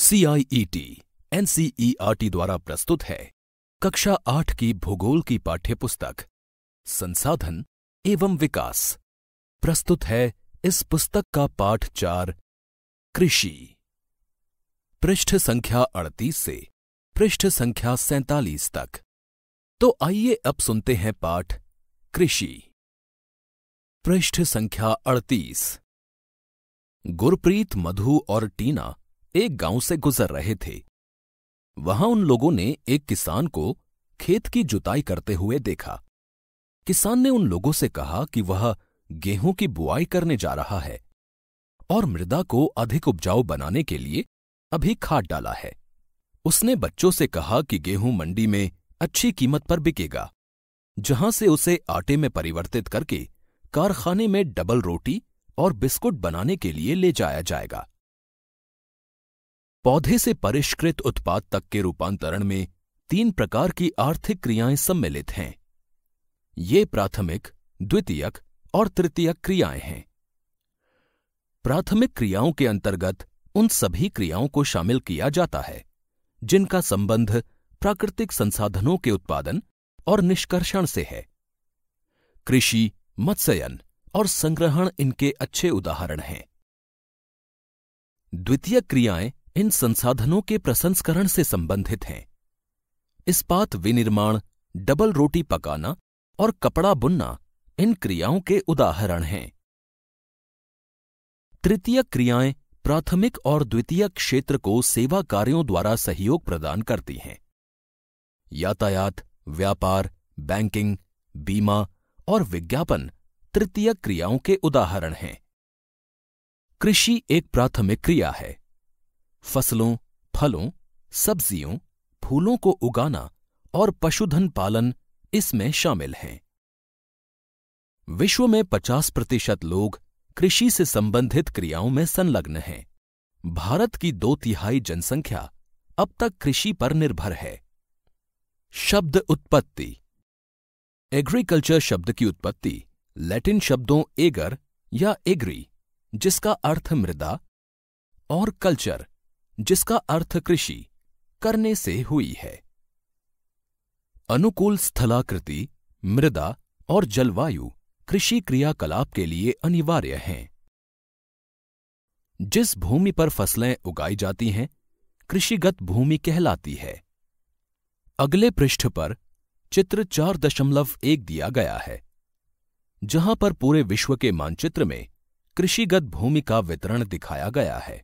CIET NCERT e e द्वारा प्रस्तुत है कक्षा आठ की भूगोल की पाठ्यपुस्तक संसाधन एवं विकास प्रस्तुत है इस पुस्तक का पाठ चार कृषि पृष्ठ संख्या अड़तीस से पृष्ठ संख्या सैतालीस तक तो आइए अब सुनते हैं पाठ कृषि पृष्ठ संख्या अड़तीस गुरप्रीत मधु और टीना एक गांव से गुजर रहे थे वहां उन लोगों ने एक किसान को खेत की जुताई करते हुए देखा किसान ने उन लोगों से कहा कि वह गेहूं की बुआई करने जा रहा है और मृदा को अधिक उपजाऊ बनाने के लिए अभी खाद डाला है उसने बच्चों से कहा कि गेहूं मंडी में अच्छी कीमत पर बिकेगा जहां से उसे आटे में परिवर्तित करके कारखाने में डबल रोटी और बिस्कुट बनाने के लिए ले जाया जाएगा पौधे से परिष्कृत उत्पाद तक के रूपांतरण में तीन प्रकार की आर्थिक क्रियाएं सम्मिलित हैं ये प्राथमिक द्वितीयक और तृतीयक क्रियाएं हैं प्राथमिक क्रियाओं के अंतर्गत उन सभी क्रियाओं को शामिल किया जाता है जिनका संबंध प्राकृतिक संसाधनों के उत्पादन और निष्कर्षण से है कृषि मत्स्यन और संग्रहण इनके अच्छे उदाहरण हैं द्वितीय क्रियाएं इन संसाधनों के प्रसंस्करण से संबंधित हैं इस्पात विनिर्माण डबल रोटी पकाना और कपड़ा बुनना इन क्रियाओं के उदाहरण हैं तृतीय क्रियाएं प्राथमिक और द्वितीय क्षेत्र को सेवा कार्यों द्वारा सहयोग प्रदान करती हैं यातायात व्यापार बैंकिंग बीमा और विज्ञापन तृतीय क्रियाओं के उदाहरण हैं कृषि एक प्राथमिक क्रिया है फसलों फलों सब्जियों फूलों को उगाना और पशुधन पालन इसमें शामिल हैं विश्व में 50 प्रतिशत लोग कृषि से संबंधित क्रियाओं में संलग्न हैं भारत की दो तिहाई जनसंख्या अब तक कृषि पर निर्भर है शब्द उत्पत्ति एग्रीकल्चर शब्द की उत्पत्ति लैटिन शब्दों एगर या एग्री जिसका अर्थ मृदा और कल्चर जिसका अर्थ कृषि करने से हुई है अनुकूल स्थलाकृति मृदा और जलवायु कृषि क्रियाकलाप के लिए अनिवार्य हैं जिस भूमि पर फसलें उगाई जाती हैं कृषिगत भूमि कहलाती है अगले पृष्ठ पर चित्र चार दशमलव एक दिया गया है जहां पर पूरे विश्व के मानचित्र में कृषिगत भूमि का वितरण दिखाया गया है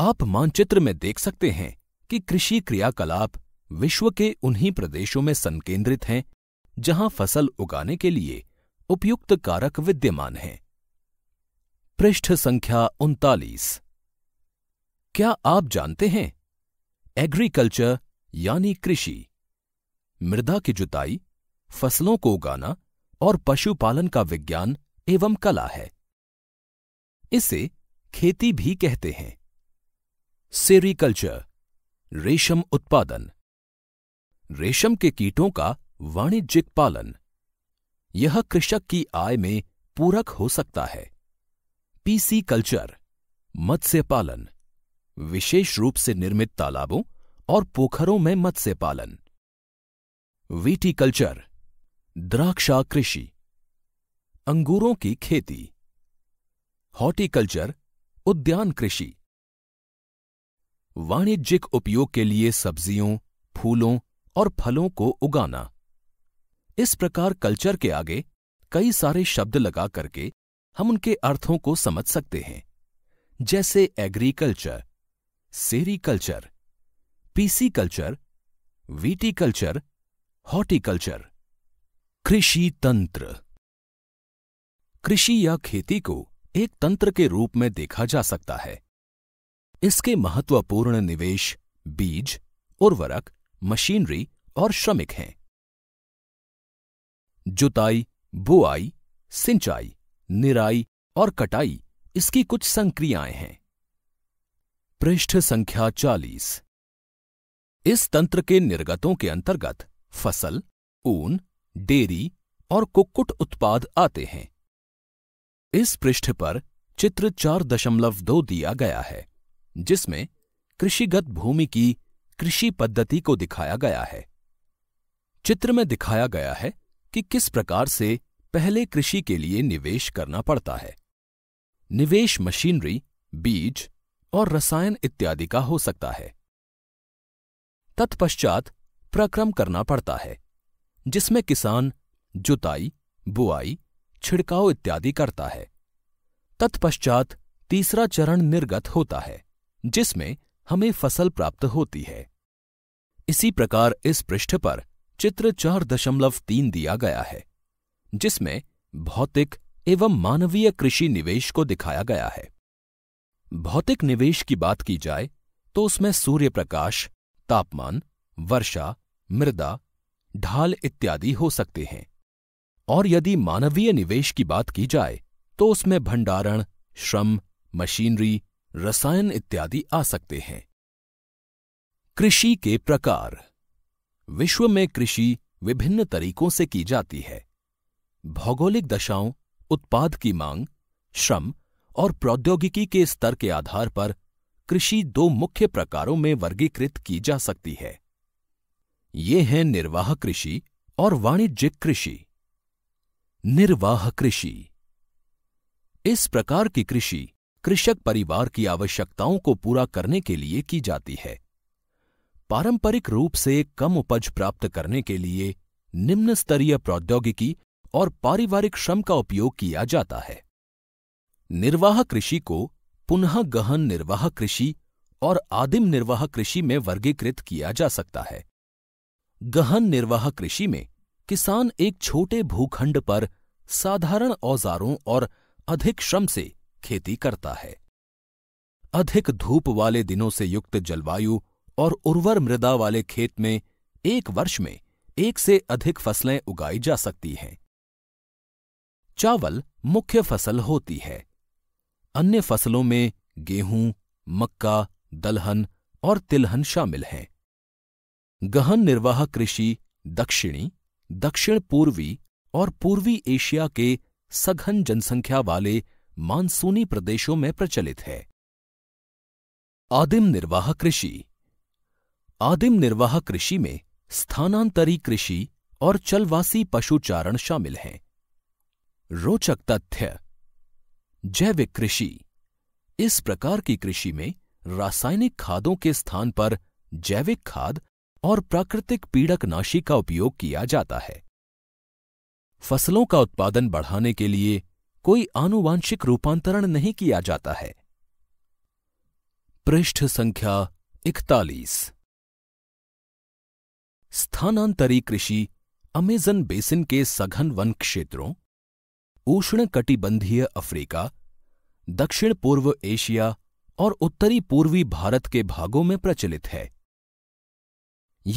आप मानचित्र में देख सकते हैं कि कृषि क्रियाकलाप विश्व के उन्हीं प्रदेशों में संकेंद्रित हैं जहां फसल उगाने के लिए उपयुक्त कारक विद्यमान हैं पृष्ठ संख्या उनतालीस क्या आप जानते हैं एग्रीकल्चर यानी कृषि मृदा की जुताई फसलों को उगाना और पशुपालन का विज्ञान एवं कला है इसे खेती भी कहते हैं सेरीकल्चर रेशम उत्पादन रेशम के कीटों का वाणिज्यिक पालन यह कृषक की आय में पूरक हो सकता है पीसी कल्चर मत्स्य पालन विशेष रूप से निर्मित तालाबों और पोखरों में मत्स्य पालन वीटीकल्चर द्राक्षा कृषि अंगूरों की खेती हॉर्टिकल्चर उद्यान कृषि वाणिज्यिक उपयोग के लिए सब्जियों फूलों और फलों को उगाना इस प्रकार कल्चर के आगे कई सारे शब्द लगा करके हम उनके अर्थों को समझ सकते हैं जैसे agriculture sericulture pisciculture viticulture horticulture कृषि तंत्र कृषि या खेती को एक तंत्र के रूप में देखा जा सकता है इसके महत्वपूर्ण निवेश बीज उर्वरक मशीनरी और श्रमिक हैं जुताई बुआई सिंचाई निराई और कटाई इसकी कुछ संक्रियाएं हैं पृष्ठ संख्या 40 इस तंत्र के निर्गतों के अंतर्गत फसल ऊन डेरी और कुक्कुट उत्पाद आते हैं इस पृष्ठ पर चित्र चार दशमलव दो दिया गया है जिसमें कृषिगत भूमि की कृषि पद्धति को दिखाया गया है चित्र में दिखाया गया है कि किस प्रकार से पहले कृषि के लिए निवेश करना पड़ता है निवेश मशीनरी बीज और रसायन इत्यादि का हो सकता है तत्पश्चात प्रक्रम करना पड़ता है जिसमें किसान जुताई बुआई छिड़काव इत्यादि करता है तत्पश्चात तीसरा चरण निर्गत होता है जिसमें हमें फसल प्राप्त होती है इसी प्रकार इस पृष्ठ पर चित्र चार दशमलव तीन दिया गया है जिसमें भौतिक एवं मानवीय कृषि निवेश को दिखाया गया है भौतिक निवेश की बात की जाए तो उसमें सूर्य प्रकाश तापमान वर्षा मृदा ढाल इत्यादि हो सकते हैं और यदि मानवीय निवेश की बात की जाए तो उसमें भंडारण श्रम मशीनरी रसायन इत्यादि आ सकते हैं कृषि के प्रकार विश्व में कृषि विभिन्न तरीकों से की जाती है भौगोलिक दशाओं उत्पाद की मांग श्रम और प्रौद्योगिकी के स्तर के आधार पर कृषि दो मुख्य प्रकारों में वर्गीकृत की जा सकती है ये हैं निर्वाह कृषि और वाणिज्यिक कृषि निर्वाह कृषि इस प्रकार की कृषि कृषक परिवार की आवश्यकताओं को पूरा करने के लिए की जाती है पारंपरिक रूप से कम उपज प्राप्त करने के लिए निम्न स्तरीय प्रौद्योगिकी और पारिवारिक श्रम का उपयोग किया जाता है निर्वाह कृषि को पुनः गहन निर्वाह कृषि और आदिम निर्वाह कृषि में वर्गीकृत किया जा सकता है गहन निर्वाह कृषि में किसान एक छोटे भूखंड पर साधारण औजारों और अधिक श्रम से खेती करता है अधिक धूप वाले दिनों से युक्त जलवायु और उर्वर मृदा वाले खेत में एक वर्ष में एक से अधिक फसलें उगाई जा सकती हैं चावल मुख्य फसल होती है अन्य फसलों में गेहूं मक्का दलहन और तिलहन शामिल हैं गहन निर्वाह कृषि दक्षिणी दक्षिण पूर्वी और पूर्वी एशिया के सघन जनसंख्या वाले मानसूनी प्रदेशों में प्रचलित है आदिम निर्वाह कृषि आदिम निर्वाह कृषि में स्थानांतरी कृषि और चलवासी पशुचारण शामिल हैं रोचक तथ्य जैविक कृषि इस प्रकार की कृषि में रासायनिक खादों के स्थान पर जैविक खाद और प्राकृतिक पीड़क नाशी का उपयोग किया जाता है फसलों का उत्पादन बढ़ाने के लिए कोई आनुवांशिक रूपांतरण नहीं किया जाता है पृष्ठ संख्या इकतालीस स्थानांतरी कृषि अमेजन बेसिन के सघन वन क्षेत्रों उष्ण कटिबंधीय अफ्रीका दक्षिण पूर्व एशिया और उत्तरी पूर्वी भारत के भागों में प्रचलित है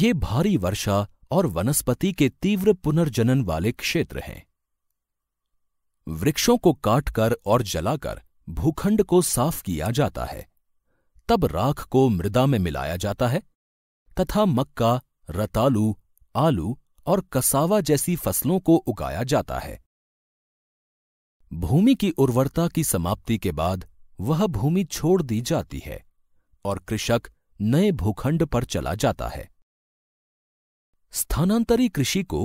ये भारी वर्षा और वनस्पति के तीव्र पुनर्जनन वाले क्षेत्र हैं वृक्षों को काटकर और जलाकर भूखंड को साफ किया जाता है तब राख को मृदा में मिलाया जाता है तथा मक्का रतालू आलू और कसावा जैसी फसलों को उगाया जाता है भूमि की उर्वरता की समाप्ति के बाद वह भूमि छोड़ दी जाती है और कृषक नए भूखंड पर चला जाता है स्थानांतरी कृषि को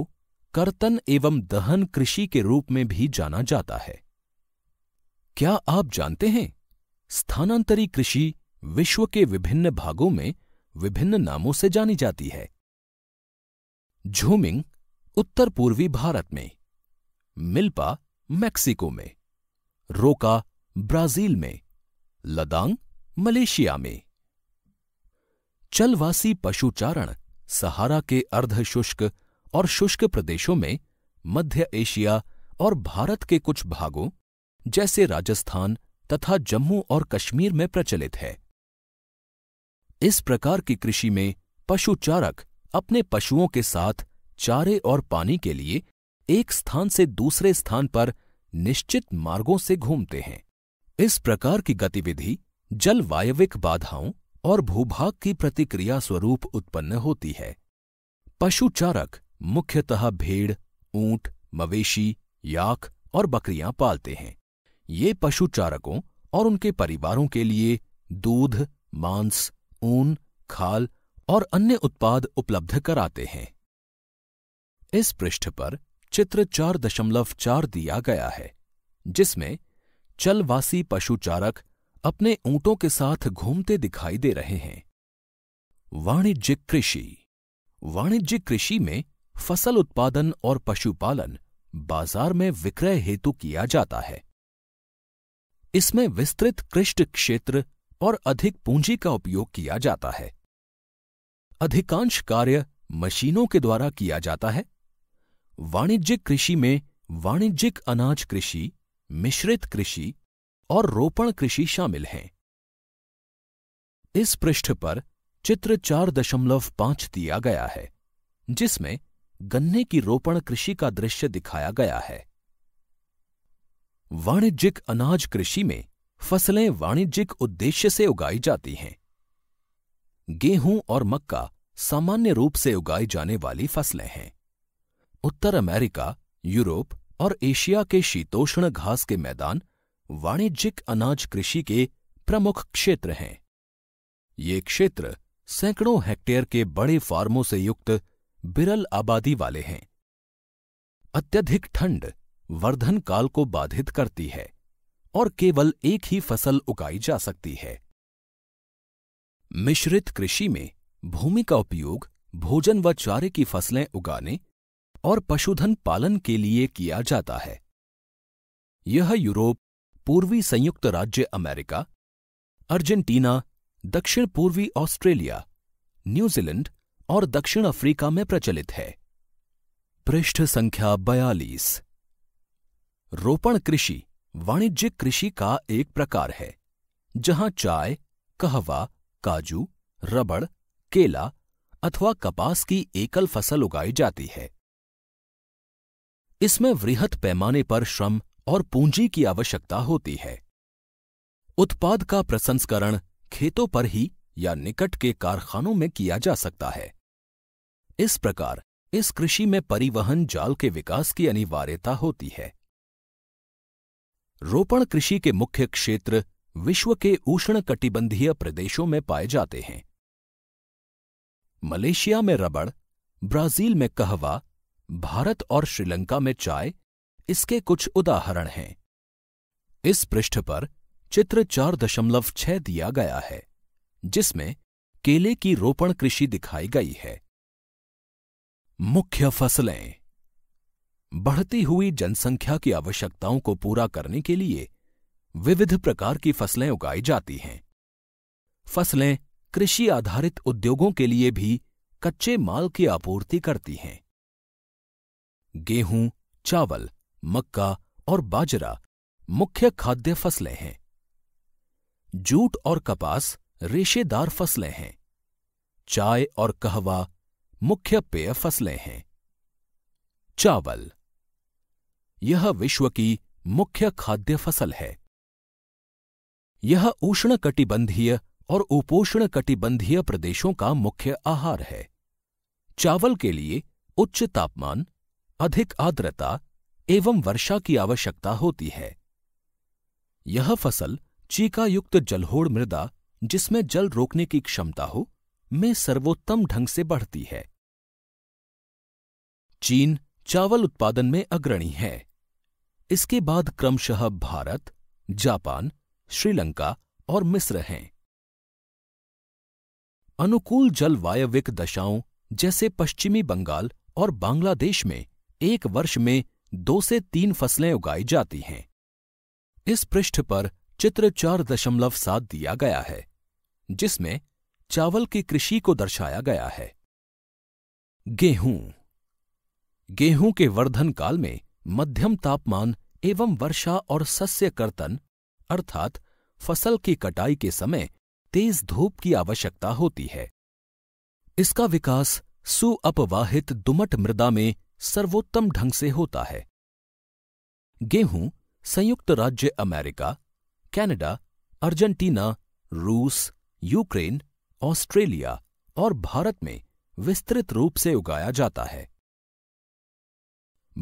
कर्तन एवं दहन कृषि के रूप में भी जाना जाता है क्या आप जानते हैं स्थानांतरी कृषि विश्व के विभिन्न भागों में विभिन्न नामों से जानी जाती है झूमिंग उत्तर पूर्वी भारत में मिल्पा मैक्सिको में रोका ब्राजील में लदांग मलेशिया में चलवासी पशुचारण सहारा के अर्धशुष्क और शुष्क प्रदेशों में मध्य एशिया और भारत के कुछ भागों जैसे राजस्थान तथा जम्मू और कश्मीर में प्रचलित है इस प्रकार की कृषि में पशुचारक अपने पशुओं के साथ चारे और पानी के लिए एक स्थान से दूसरे स्थान पर निश्चित मार्गों से घूमते हैं इस प्रकार की गतिविधि जलवायविक बाधाओं और भूभाग की प्रतिक्रिया स्वरूप उत्पन्न होती है पशुचारक मुख्यतः भेड़ ऊंट मवेशी याक और बकरियां पालते हैं ये पशु चारकों और उनके परिवारों के लिए दूध मांस ऊन खाल और अन्य उत्पाद उपलब्ध कराते हैं इस पृष्ठ पर चित्र चार दशमलव चार दिया गया है जिसमें चलवासी पशु चारक अपने ऊंटों के साथ घूमते दिखाई दे रहे हैं वाणिज्यिक कृषि वाणिज्यिक कृषि में फसल उत्पादन और पशुपालन बाजार में विक्रय हेतु किया जाता है इसमें विस्तृत कृष्ट क्षेत्र और अधिक पूंजी का उपयोग किया जाता है अधिकांश कार्य मशीनों के द्वारा किया जाता है वाणिज्यिक कृषि में वाणिज्यिक अनाज कृषि मिश्रित कृषि और रोपण कृषि शामिल हैं इस पृष्ठ पर चित्र चार दशमलव पांच दिया गया है जिसमें गन्ने की रोपण कृषि का दृश्य दिखाया गया है वाणिज्यिक अनाज कृषि में फसलें वाणिज्यिक उद्देश्य से उगाई जाती हैं गेहूं और मक्का सामान्य रूप से उगाई जाने वाली फसलें हैं उत्तर अमेरिका यूरोप और एशिया के शीतोष्ण घास के मैदान वाणिज्यिक अनाज कृषि के प्रमुख क्षेत्र हैं ये क्षेत्र सैकड़ों हेक्टेयर के बड़े फार्मों से युक्त बिरल आबादी वाले हैं अत्यधिक ठंड वर्धन काल को बाधित करती है और केवल एक ही फसल उगाई जा सकती है मिश्रित कृषि में भूमि का उपयोग भोजन व चारे की फसलें उगाने और पशुधन पालन के लिए किया जाता है यह यूरोप पूर्वी संयुक्त राज्य अमेरिका अर्जेंटीना दक्षिण पूर्वी ऑस्ट्रेलिया न्यूजीलैंड और दक्षिण अफ्रीका में प्रचलित है पृष्ठ संख्या बयालीस रोपण कृषि वाणिज्यिक कृषि का एक प्रकार है जहां चाय कहवा काजू रबड़ केला अथवा कपास की एकल फसल उगाई जाती है इसमें वृहत पैमाने पर श्रम और पूंजी की आवश्यकता होती है उत्पाद का प्रसंस्करण खेतों पर ही या निकट के कारखानों में किया जा सकता है इस प्रकार इस कृषि में परिवहन जाल के विकास की अनिवार्यता होती है रोपण कृषि के मुख्य क्षेत्र विश्व के उष्ण कटिबंधीय प्रदेशों में पाए जाते हैं मलेशिया में रबड़ ब्राजील में कहवा भारत और श्रीलंका में चाय इसके कुछ उदाहरण हैं इस पृष्ठ पर चित्र चार दशमलव छह दिया गया है जिसमें केले की रोपण कृषि दिखाई गई है मुख्य फसलें बढ़ती हुई जनसंख्या की आवश्यकताओं को पूरा करने के लिए विविध प्रकार की फसलें उगाई जाती हैं फसलें कृषि आधारित उद्योगों के लिए भी कच्चे माल की आपूर्ति करती हैं गेहूं चावल मक्का और बाजरा मुख्य खाद्य फसलें हैं जूट और कपास रेशेदार फसलें हैं चाय और कहवा मुख्य पेय फसलें हैं चावल यह विश्व की मुख्य खाद्य फसल है यह उष्णकटिबंधीय और उपोष्ण कटिबंधीय प्रदेशों का मुख्य आहार है चावल के लिए उच्च तापमान अधिक आर्द्रता एवं वर्षा की आवश्यकता होती है यह फसल चीकायुक्त जलहोड़ मृदा जिसमें जल रोकने की क्षमता हो में सर्वोत्तम ढंग से बढ़ती है चीन चावल उत्पादन में अग्रणी है इसके बाद क्रमशः भारत जापान श्रीलंका और मिस्र हैं अनुकूल जलवायविक दशाओं जैसे पश्चिमी बंगाल और बांग्लादेश में एक वर्ष में दो से तीन फसलें उगाई जाती हैं इस पृष्ठ पर चित्र चार दशमलव सात दिया गया है जिसमें चावल की कृषि को दर्शाया गया है गेहूं गेहूं के वर्धन काल में मध्यम तापमान एवं वर्षा और सस्य कर्तन अर्थात फसल की कटाई के समय तेज धूप की आवश्यकता होती है इसका विकास सुअपवाहित दुमट मृदा में सर्वोत्तम ढंग से होता है गेहूं संयुक्त राज्य अमेरिका कनाडा अर्जेंटीना रूस यूक्रेन ऑस्ट्रेलिया और भारत में विस्तृत रूप से उगाया जाता है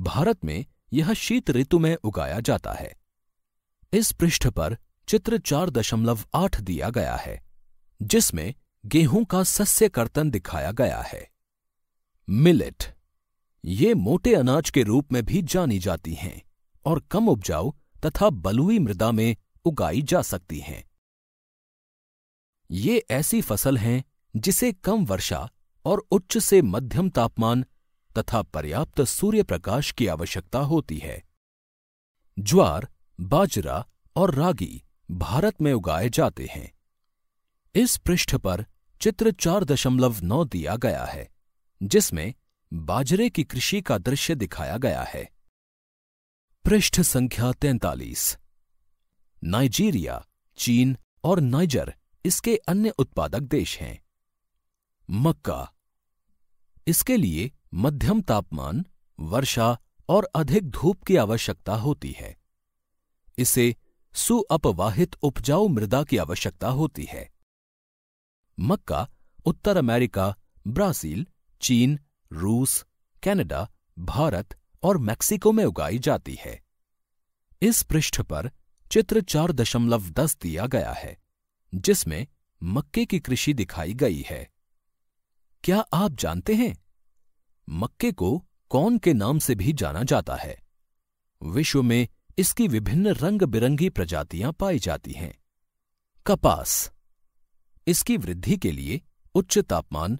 भारत में यह शीत ऋतु में उगाया जाता है इस पृष्ठ पर चित्र चार दशमलव आठ दिया गया है जिसमें गेहूं का सस्य कर्तन दिखाया गया है मिलेट ये मोटे अनाज के रूप में भी जानी जाती हैं और कम उपजाऊ तथा बलुई मृदा में उगाई जा सकती हैं ये ऐसी फसल हैं जिसे कम वर्षा और उच्च से मध्यम तापमान तथा पर्याप्त सूर्य प्रकाश की आवश्यकता होती है ज्वार बाजरा और रागी भारत में उगाए जाते हैं इस पृष्ठ पर चित्र चार दशमलव नौ दिया गया है जिसमें बाजरे की कृषि का दृश्य दिखाया गया है पृष्ठ संख्या तैतालीस नाइजीरिया चीन और नाइजर इसके अन्य उत्पादक देश हैं मक्का इसके लिए मध्यम तापमान वर्षा और अधिक धूप की आवश्यकता होती है इसे सुअपवाहित उपजाऊ मृदा की आवश्यकता होती है मक्का उत्तर अमेरिका ब्राजील चीन रूस कनाडा, भारत और मैक्सिको में उगाई जाती है इस पृष्ठ पर चित्र चार दशमलव दस दिया गया है जिसमें मक्के की कृषि दिखाई गई है क्या आप जानते हैं मक्के को कौन के नाम से भी जाना जाता है विश्व में इसकी विभिन्न रंग बिरंगी प्रजातियां पाई जाती हैं कपास इसकी वृद्धि के लिए उच्च तापमान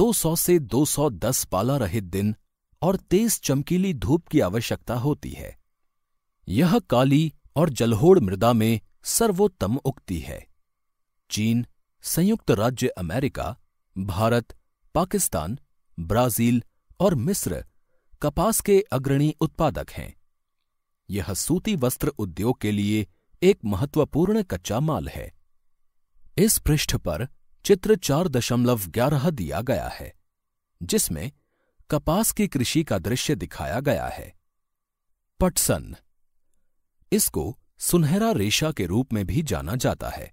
200 से 210 पाला रहित दिन और तेज चमकीली धूप की आवश्यकता होती है यह काली और जलहोड़ मृदा में सर्वोत्तम उगती है चीन संयुक्त राज्य अमेरिका भारत पाकिस्तान ब्राजील और मिस्र कपास के अग्रणी उत्पादक हैं यह सूती वस्त्र उद्योग के लिए एक महत्वपूर्ण कच्चा माल है इस पृष्ठ पर चित्र चार दशमलव ग्यारह दिया गया है जिसमें कपास की कृषि का दृश्य दिखाया गया है पटसन इसको सुनहरा रेशा के रूप में भी जाना जाता है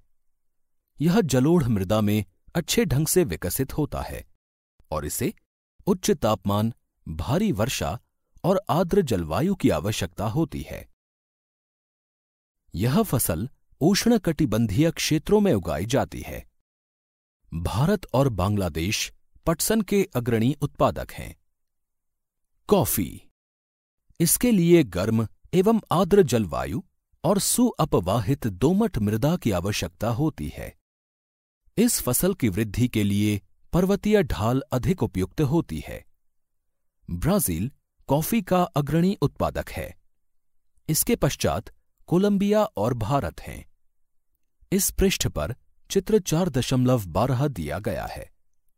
यह जलोढ़ मृदा में अच्छे ढंग से विकसित होता है और इसे उच्च तापमान भारी वर्षा और आर्द्र जलवायु की आवश्यकता होती है यह फसल उष्णकटिबंधीय क्षेत्रों में उगाई जाती है भारत और बांग्लादेश पटसन के अग्रणी उत्पादक हैं कॉफी इसके लिए गर्म एवं आर्द्र जलवायु और सुअपवाहित दोमट मृदा की आवश्यकता होती है इस फसल की वृद्धि के लिए पर्वतीय ढाल अधिक उपयुक्त होती है ब्राजील कॉफी का अग्रणी उत्पादक है इसके पश्चात कोलंबिया और भारत हैं इस पृष्ठ पर चित्र चार दशमलव बारह दिया गया है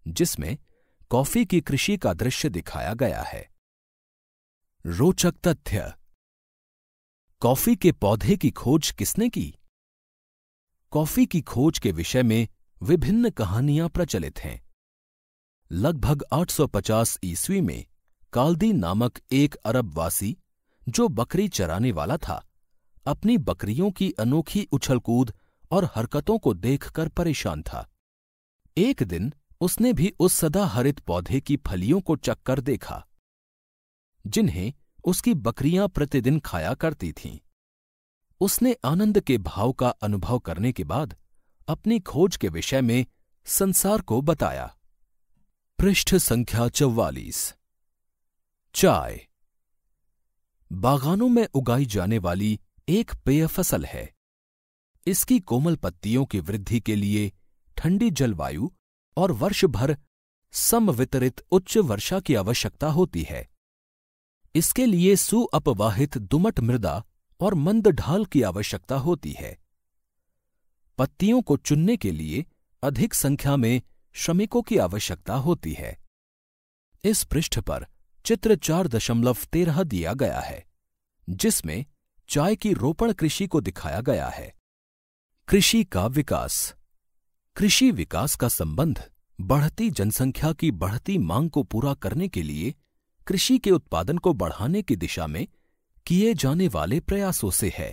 जिसमें कॉफी की कृषि का दृश्य दिखाया गया है रोचक तथ्य कॉफी के पौधे की खोज किसने की कॉफी की खोज के विषय में विभिन्न कहानियां प्रचलित हैं लगभग 850 ईस्वी में कालदी नामक एक अरबवासी जो बकरी चराने वाला था अपनी बकरियों की अनोखी उछलकूद और हरकतों को देखकर परेशान था एक दिन उसने भी उस सदा हरित पौधे की फलियों को चक्कर देखा जिन्हें उसकी बकरियां प्रतिदिन खाया करती थीं उसने आनंद के भाव का अनुभव करने के बाद अपनी खोज के विषय में संसार को बताया पृष्ठ संख्या चौवालीस चाय बागानों में उगाई जाने वाली एक पेय फसल है इसकी कोमल पत्तियों की वृद्धि के लिए ठंडी जलवायु और वर्ष भर समवितरित उच्च वर्षा की आवश्यकता होती है इसके लिए सुअपवाहित दुमट मृदा और मंद ढाल की आवश्यकता होती है पत्तियों को चुनने के लिए अधिक संख्या में श्रमिकों की आवश्यकता होती है इस पृष्ठ पर चित्र चार दशमलव तेरह दिया गया है जिसमें चाय की रोपण कृषि को दिखाया गया है कृषि का विकास कृषि विकास का संबंध बढ़ती जनसंख्या की बढ़ती मांग को पूरा करने के लिए कृषि के उत्पादन को बढ़ाने की दिशा में किए जाने वाले प्रयासों से है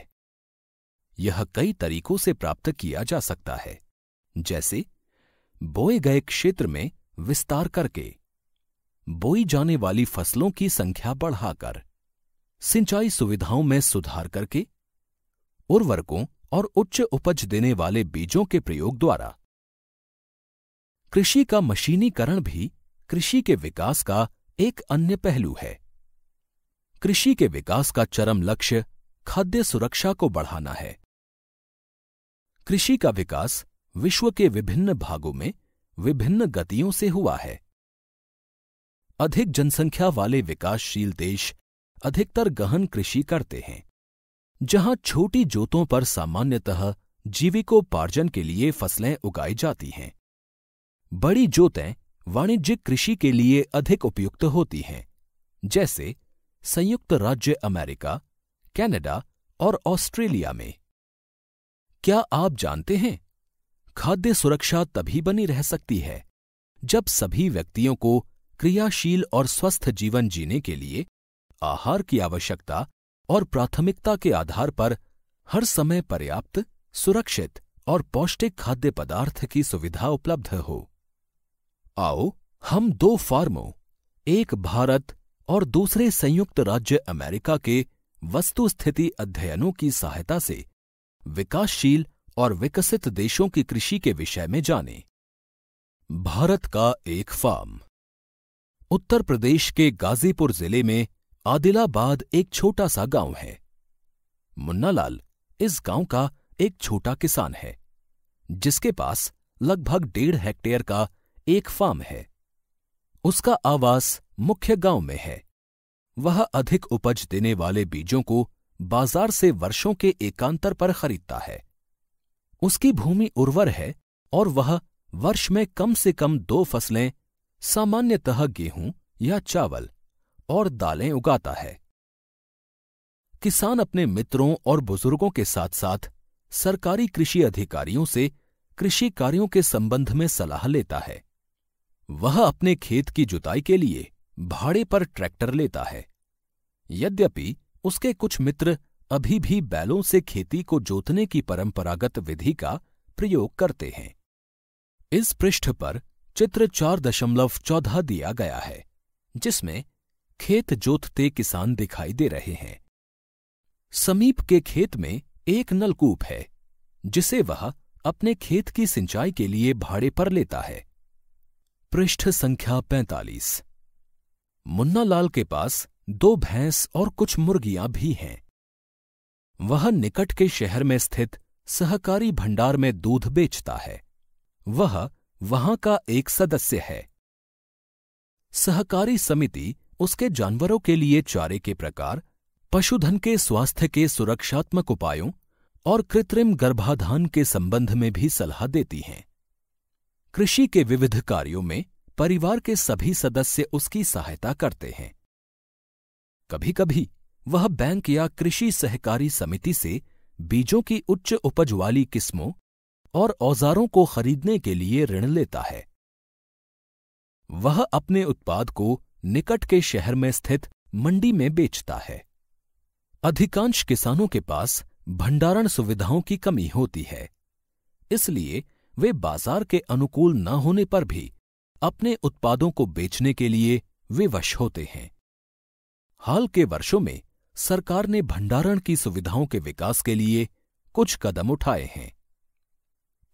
यह कई तरीकों से प्राप्त किया जा सकता है जैसे बोए गए क्षेत्र में विस्तार करके बोई जाने वाली फसलों की संख्या बढ़ाकर सिंचाई सुविधाओं में सुधार करके उर्वरकों और उच्च उपज देने वाले बीजों के प्रयोग द्वारा कृषि का मशीनीकरण भी कृषि के विकास का एक अन्य पहलू है कृषि के विकास का चरम लक्ष्य खाद्य सुरक्षा को बढ़ाना है कृषि का विकास विश्व के विभिन्न भागों में विभिन्न गतियों से हुआ है अधिक जनसंख्या वाले विकासशील देश अधिकतर गहन कृषि करते हैं जहां छोटी जोतों पर सामान्यतः जीविकोपार्जन के लिए फसलें उगाई जाती हैं बड़ी जोतें वाणिज्यिक कृषि के लिए अधिक उपयुक्त होती हैं जैसे संयुक्त राज्य अमेरिका कनाडा और ऑस्ट्रेलिया में क्या आप जानते हैं खाद्य सुरक्षा तभी बनी रह सकती है जब सभी व्यक्तियों को क्रियाशील और स्वस्थ जीवन जीने के लिए आहार की आवश्यकता और प्राथमिकता के आधार पर हर समय पर्याप्त सुरक्षित और पौष्टिक खाद्य पदार्थ की सुविधा उपलब्ध हो आओ हम दो फार्मों एक भारत और दूसरे संयुक्त राज्य अमेरिका के वस्तुस्थिति अध्ययनों की सहायता से विकासशील और विकसित देशों की कृषि के विषय में जाने भारत का एक फार्म उत्तर प्रदेश के गाजीपुर जिले में आदिलाबाद एक छोटा सा गांव है मुन्नालाल इस गांव का एक छोटा किसान है जिसके पास लगभग डेढ़ हेक्टेयर का एक फार्म है उसका आवास मुख्य गांव में है वह अधिक उपज देने वाले बीजों को बाजार से वर्षों के एकांतर पर खरीदता है उसकी भूमि उर्वर है और वह वर्ष में कम से कम दो फसलें सामान्यतः गेहूं या चावल और दालें उगाता है किसान अपने मित्रों और बुजुर्गों के साथ साथ सरकारी कृषि अधिकारियों से कृषि कार्यों के संबंध में सलाह लेता है वह अपने खेत की जुताई के लिए भाड़े पर ट्रैक्टर लेता है यद्यपि उसके कुछ मित्र अभी भी बैलों से खेती को जोतने की परंपरागत विधि का प्रयोग करते हैं इस पृष्ठ पर चित्र चार दशमलव चौदह दिया गया है जिसमें खेत जोतते किसान दिखाई दे रहे हैं समीप के खेत में एक नलकूप है जिसे वह अपने खेत की सिंचाई के लिए भाड़े पर लेता है पृष्ठ संख्या पैंतालीस मुन्नालाल के पास दो भैंस और कुछ मुर्गियां भी हैं वह निकट के शहर में स्थित सहकारी भंडार में दूध बेचता है वह वहां का एक सदस्य है सहकारी समिति उसके जानवरों के लिए चारे के प्रकार पशुधन के स्वास्थ्य के सुरक्षात्मक उपायों और कृत्रिम गर्भाधान के संबंध में भी सलाह देती हैं कृषि के विविध कार्यों में परिवार के सभी सदस्य उसकी सहायता करते हैं कभी कभी वह बैंक या कृषि सहकारी समिति से बीजों की उच्च उपज वाली किस्मों और औजारों को खरीदने के लिए ऋण लेता है वह अपने उत्पाद को निकट के शहर में स्थित मंडी में बेचता है अधिकांश किसानों के पास भंडारण सुविधाओं की कमी होती है इसलिए वे बाजार के अनुकूल न होने पर भी अपने उत्पादों को बेचने के लिए विवश होते हैं हाल के वर्षों में सरकार ने भंडारण की सुविधाओं के विकास के लिए कुछ कदम उठाए हैं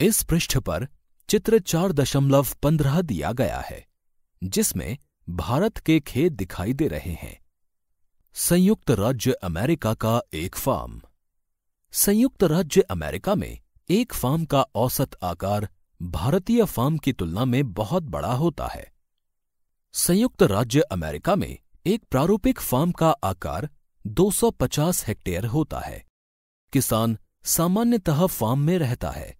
इस पृष्ठ पर चित्र चार दशमलव पंद्रह दिया गया है जिसमें भारत के खेत दिखाई दे रहे हैं संयुक्त राज्य अमेरिका का एक फार्म संयुक्त राज्य अमेरिका में एक फार्म का औसत आकार भारतीय फार्म की तुलना में बहुत बड़ा होता है संयुक्त राज्य अमेरिका में एक प्रारूपिक फार्म का आकार 250 हेक्टेयर होता है किसान सामान्यतः फार्म में रहता है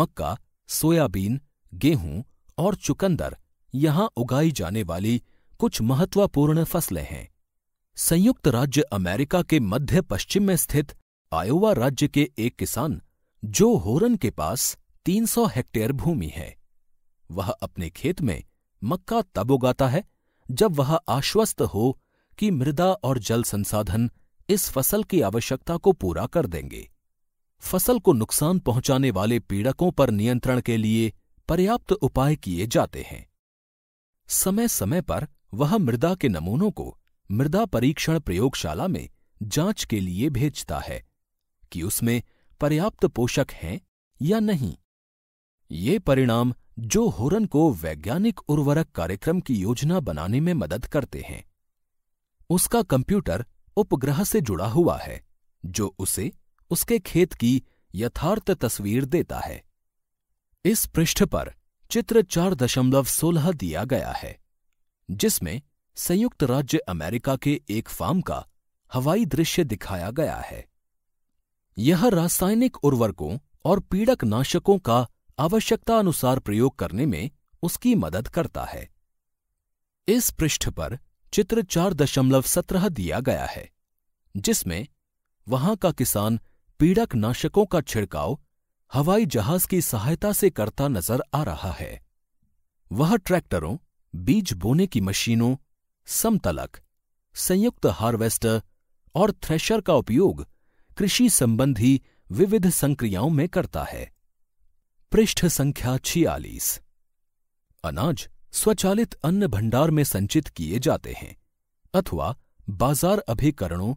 मक्का सोयाबीन गेहूं और चुकंदर यहां उगाई जाने वाली कुछ महत्वपूर्ण फसलें हैं संयुक्त राज्य अमेरिका के मध्य पश्चिम में स्थित आयोवा राज्य के एक किसान जो होरन के पास 300 हेक्टेयर भूमि है वह अपने खेत में मक्का तब उगाता है जब वह आश्वस्त हो कि मृदा और जल संसाधन इस फसल की आवश्यकता को पूरा कर देंगे फसल को नुकसान पहुंचाने वाले पीड़कों पर नियंत्रण के लिए पर्याप्त उपाय किए जाते हैं समय समय पर वह मृदा के नमूनों को मृदा परीक्षण प्रयोगशाला में जांच के लिए भेजता है कि उसमें पर्याप्त पोषक हैं या नहीं ये परिणाम जो हुरन को वैज्ञानिक उर्वरक कार्यक्रम की योजना बनाने में मदद करते हैं उसका कंप्यूटर उपग्रह से जुड़ा हुआ है जो उसे उसके खेत की यथार्थ तस्वीर देता है इस पृष्ठ पर चित्र चार दशमलव सोलह दिया गया है जिसमें संयुक्त राज्य अमेरिका के एक फार्म का हवाई दृश्य दिखाया गया है यह रासायनिक उर्वरकों और पीड़क नाशकों का आवश्यकता अनुसार प्रयोग करने में उसकी मदद करता है इस पृष्ठ पर चित्र चार दशमलव सत्रह दिया गया है जिसमें वहां का किसान पीड़क नाशकों का छिड़काव हवाई जहाज की सहायता से करता नजर आ रहा है वह ट्रैक्टरों बीज बोने की मशीनों समतलक संयुक्त हार्वेस्टर और थ्रेशर का उपयोग कृषि संबंधी विविध संक्रियाओं में करता है पृष्ठ संख्या छियालीस अनाज स्वचालित अन्न भंडार में संचित किए जाते हैं अथवा बाजार अभिकरणों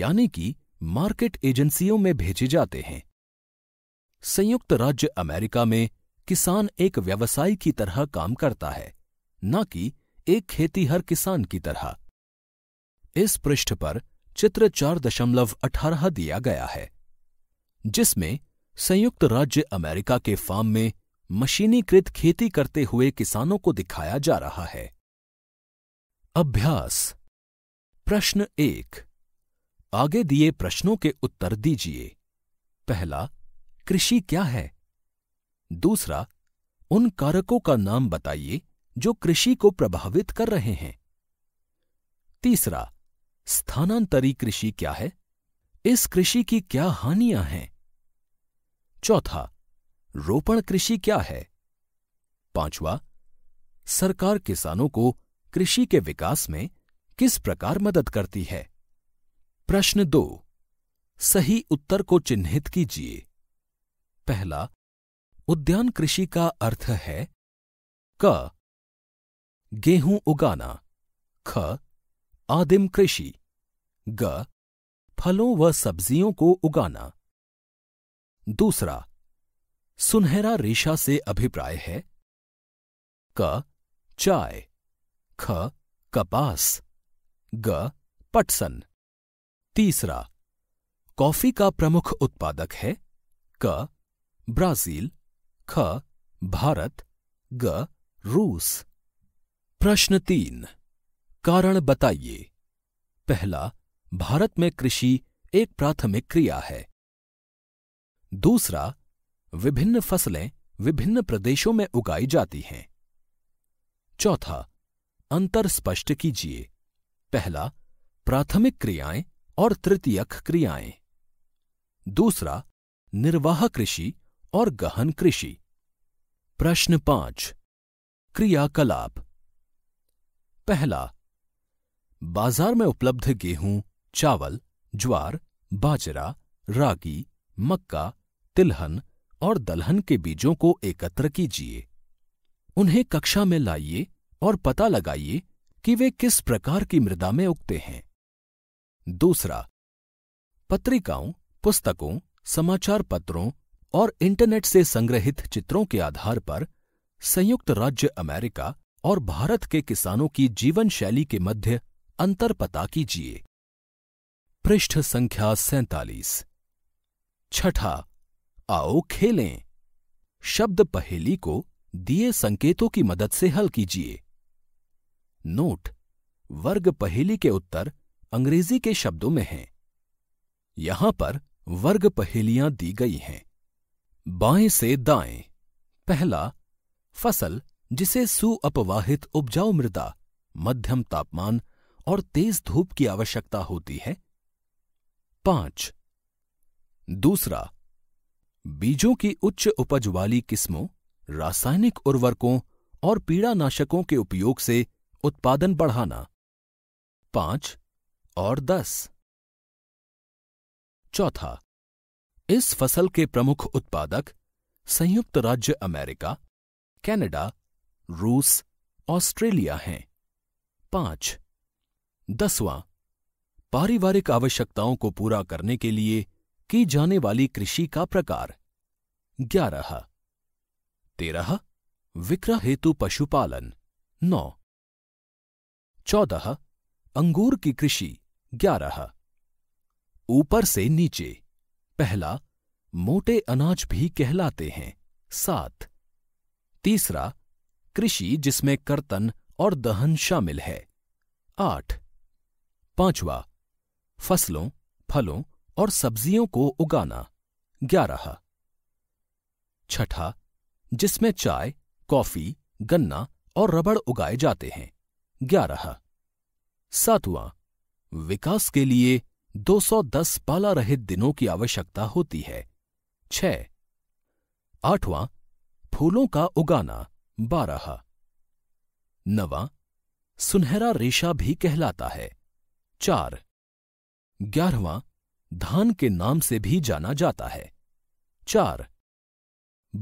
यानी कि मार्केट एजेंसियों में भेजे जाते हैं संयुक्त राज्य अमेरिका में किसान एक व्यवसाय की तरह काम करता है न कि एक खेतीहर किसान की तरह इस पृष्ठ पर चित्र चार दशमलव अठारह दिया गया है जिसमें संयुक्त राज्य अमेरिका के फार्म में मशीनीकृत खेती करते हुए किसानों को दिखाया जा रहा है अभ्यास प्रश्न एक आगे दिए प्रश्नों के उत्तर दीजिए पहला कृषि क्या है दूसरा उन कारकों का नाम बताइए जो कृषि को प्रभावित कर रहे हैं तीसरा स्थानांतरी कृषि क्या है इस कृषि की क्या हानियां हैं चौथा रोपण कृषि क्या है पांचवा सरकार किसानों को कृषि के विकास में किस प्रकार मदद करती है प्रश्न दो सही उत्तर को चिन्हित कीजिए पहला उद्यान कृषि का अर्थ है क गेहूं उगाना ख आदिम कृषि ग फलों व सब्जियों को उगाना दूसरा सुनहरा रेशा से अभिप्राय है क चाय ख कपास ग पटसन तीसरा कॉफी का प्रमुख उत्पादक है क ब्राजील ख भारत ग रूस प्रश्न तीन कारण बताइए पहला भारत में कृषि एक प्राथमिक क्रिया है दूसरा विभिन्न फसलें विभिन्न प्रदेशों में उगाई जाती हैं चौथा अंतर स्पष्ट कीजिए पहला प्राथमिक क्रियाएं और तृतीयक क्रियाएं दूसरा निर्वाह कृषि और गहन कृषि प्रश्न पांच क्रियाकलाप पहला बाजार में उपलब्ध गेहूं चावल ज्वार बाजरा रागी मक्का तिलहन और दलहन के बीजों को एकत्र कीजिए उन्हें कक्षा में लाइए और पता लगाइए कि वे किस प्रकार की मृदा में उगते हैं दूसरा पत्रिकाओं पुस्तकों समाचार पत्रों और इंटरनेट से संग्रहित चित्रों के आधार पर संयुक्त राज्य अमेरिका और भारत के किसानों की जीवन शैली के मध्य अंतर पता कीजिए पृष्ठ संख्या सैतालीस छठा आओ खेलें शब्द पहेली को दिए संकेतों की मदद से हल कीजिए नोट वर्ग पहेली के उत्तर अंग्रेजी के शब्दों में हैं यहां पर वर्ग पहेलियां दी गई हैं बाएं से दाएं पहला फसल जिसे सुअपवाहित उपजाऊ मृदा मध्यम तापमान और तेज धूप की आवश्यकता होती है पांच दूसरा बीजों की उच्च उपज वाली किस्मों रासायनिक उर्वरकों और पीड़ानाशकों के उपयोग से उत्पादन बढ़ाना पांच और दस चौथा इस फसल के प्रमुख उत्पादक संयुक्त राज्य अमेरिका कनाडा, रूस ऑस्ट्रेलिया हैं पांच दसवां पारिवारिक आवश्यकताओं को पूरा करने के लिए की जाने वाली कृषि का प्रकार ग्यारह तेरह विक्रह हेतु पशुपालन नौ चौदह अंगूर की कृषि ग्यारह ऊपर से नीचे पहला मोटे अनाज भी कहलाते हैं सात तीसरा कृषि जिसमें कर्तन और दहन शामिल है आठ पांचवा फसलों फलों और सब्जियों को उगाना ग्यारह छठा जिसमें चाय कॉफी गन्ना और रबड़ उगाए जाते हैं ग्यारह सातवां विकास के लिए 210 पाला रहित दिनों की आवश्यकता होती है छ आठवां फूलों का उगाना बारह नवा सुनहरा रेशा भी कहलाता है चार ग्यारहवां धान के नाम से भी जाना जाता है चार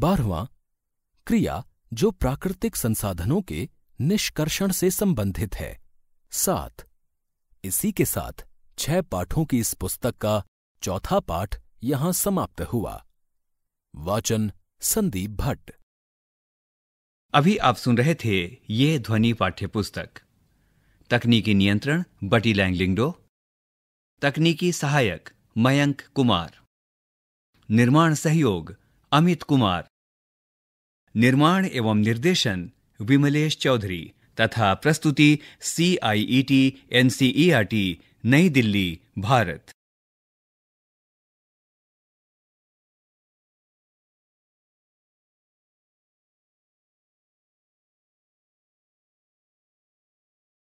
बारहवां क्रिया जो प्राकृतिक संसाधनों के निष्कर्षण से संबंधित है सात इसी के साथ छह पाठों की इस पुस्तक का चौथा पाठ यहां समाप्त हुआ वाचन संदीप भट्ट अभी आप सुन रहे थे ये ध्वनि पाठ्य पुस्तक तकनीकी नियंत्रण बटी लैंगलिंगडो तकनीकी सहायक मयंक कुमार निर्माण सहयोग अमित कुमार निर्माण एवं निर्देशन विमलेश चौधरी तथा प्रस्तुति C I E T N C E R T New Delhi Bharat